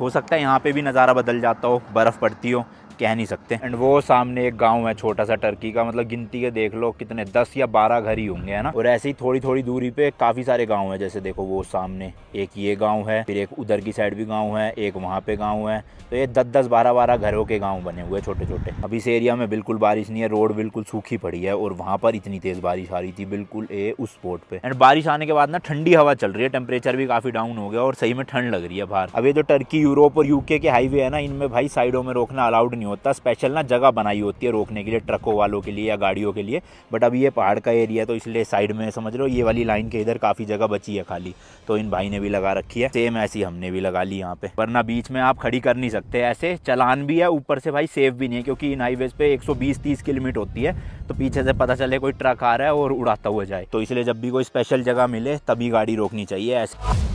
हो सकता है यहाँ पे भी नज़ारा बदल जाता हो बर्फ़ पड़ती हो कह नहीं सकते एंड वो सामने एक गाँव है छोटा सा टर्की का मतलब गिनती के देख लो कितने दस या बारह घर ही होंगे है ना और ऐसे ही थोड़ी थोड़ी दूरी पे काफी सारे गाँव है जैसे देखो वो सामने एक ये गाँव है फिर एक उधर की साइड भी गाँव है एक वहाँ पे गाँव है तो ये दस दस बारह बारह घरों के गाँव बने हुए छोटे छोटे अब इस एरिया में बिल्कुल बारिश नहीं है रोड बिल्कुल सूखी पड़ी है और वहाँ पर इतनी तेज बारिश आ रही थी बिल्कुल ए उस स्पॉट पे एंड बारिश आने के बाद ना ठंडी हवा चल रही है टेम्परेचर भी काफी डाउन हो गया और सही में ठंड लग रही है बाहर अब ये जो टर्की यूरोप और यूके के हाईवे है ना इनमें भाई साइडों में रोकना अलाउड नहीं होता स्पेशल ना जगह बनाई होती है रोकने के लिए ट्रकों वालों के लिए या गाड़ियों के लिए बट अभी ये पहाड़ का एरिया तो इसलिए साइड में समझ लो ये वाली लाइन के इधर काफ़ी जगह बची है खाली तो इन भाई ने भी लगा रखी है सेम ऐसी हमने भी लगा ली यहाँ पे वरना बीच में आप खड़ी कर नहीं सकते ऐसे चलान भी है ऊपर से भाई सेफ भी नहीं है क्योंकि इन हाईवेज पे एक सौ की होती है तो पीछे से पता चले कोई ट्रक आ रहा है और उड़ाता हुआ जाए तो इसलिए जब भी कोई स्पेशल जगह मिले तभी गाड़ी रोकनी चाहिए ऐसे